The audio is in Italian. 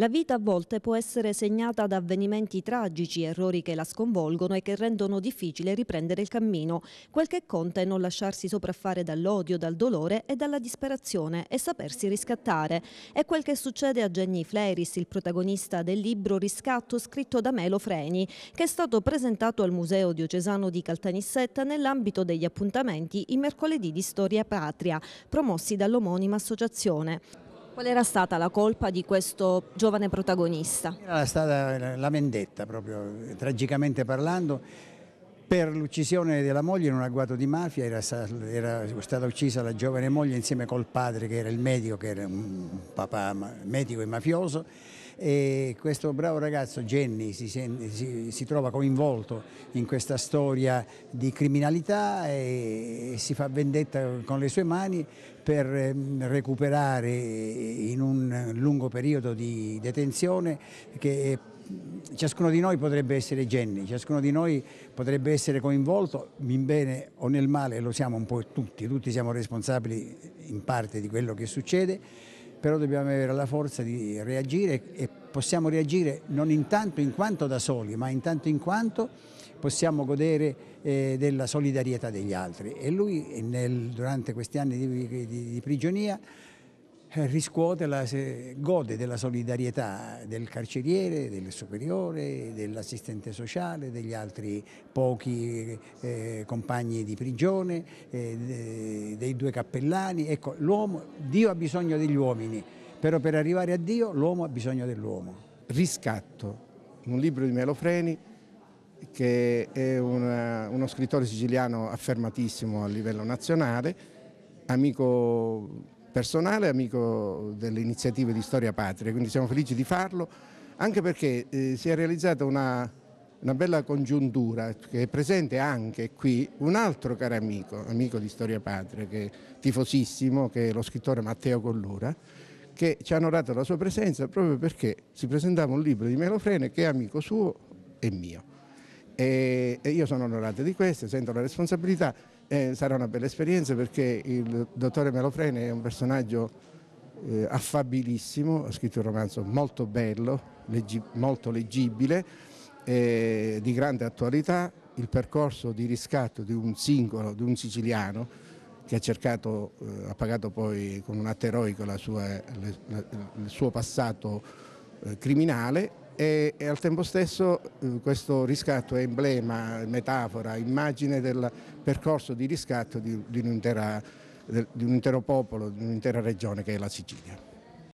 La vita a volte può essere segnata da avvenimenti tragici, errori che la sconvolgono e che rendono difficile riprendere il cammino. Quel che conta è non lasciarsi sopraffare dall'odio, dal dolore e dalla disperazione e sapersi riscattare. È quel che succede a Jenny Fleris, il protagonista del libro Riscatto scritto da Melo Freni, che è stato presentato al Museo Diocesano di Caltanissetta nell'ambito degli appuntamenti i mercoledì di Storia Patria, promossi dall'omonima associazione. Qual era stata la colpa di questo giovane protagonista? Era stata la vendetta, proprio tragicamente parlando per l'uccisione della moglie in un agguato di mafia era, era, stata uccisa la giovane moglie insieme col padre che era il medico, che era un papà medico e mafioso e questo bravo ragazzo Jenny si, si, si trova coinvolto in questa storia di criminalità e, si fa vendetta con le sue mani per ehm, recuperare in un lungo periodo di detenzione che ciascuno di noi potrebbe essere Jenny, ciascuno di noi potrebbe essere coinvolto, in bene o nel male lo siamo un po' tutti, tutti siamo responsabili in parte di quello che succede, però dobbiamo avere la forza di reagire e possiamo reagire non intanto in quanto da soli, ma intanto in quanto possiamo godere eh, della solidarietà degli altri. E lui nel, durante questi anni di, di, di prigionia eh, riscuote, la, gode della solidarietà del carceriere, del superiore, dell'assistente sociale, degli altri pochi eh, compagni di prigione, eh, dei due cappellani. Ecco, Dio ha bisogno degli uomini, però per arrivare a Dio l'uomo ha bisogno dell'uomo. Riscatto, un libro di Melofreni che è una, uno scrittore siciliano affermatissimo a livello nazionale, amico personale, amico delle iniziative di Storia Patria, quindi siamo felici di farlo, anche perché eh, si è realizzata una, una bella congiuntura che è presente anche qui un altro caro amico, amico di Storia Patria, che è tifosissimo, che è lo scrittore Matteo Collura, che ci ha onorato la sua presenza proprio perché si presentava un libro di Melofrene che è amico suo e mio. E, io sono onorato di questo, sento la responsabilità eh, sarà una bella esperienza perché il dottore Melofrene è un personaggio eh, affabilissimo, ha scritto un romanzo molto bello, leggi molto leggibile, eh, di grande attualità, il percorso di riscatto di un singolo, di un siciliano che ha cercato, eh, ha pagato poi con un atto eroico sua, le, la, il suo passato eh, criminale e, e al tempo stesso eh, questo riscatto è emblema, metafora, immagine del percorso di riscatto di, di, un, di un intero popolo, di un'intera regione che è la Sicilia.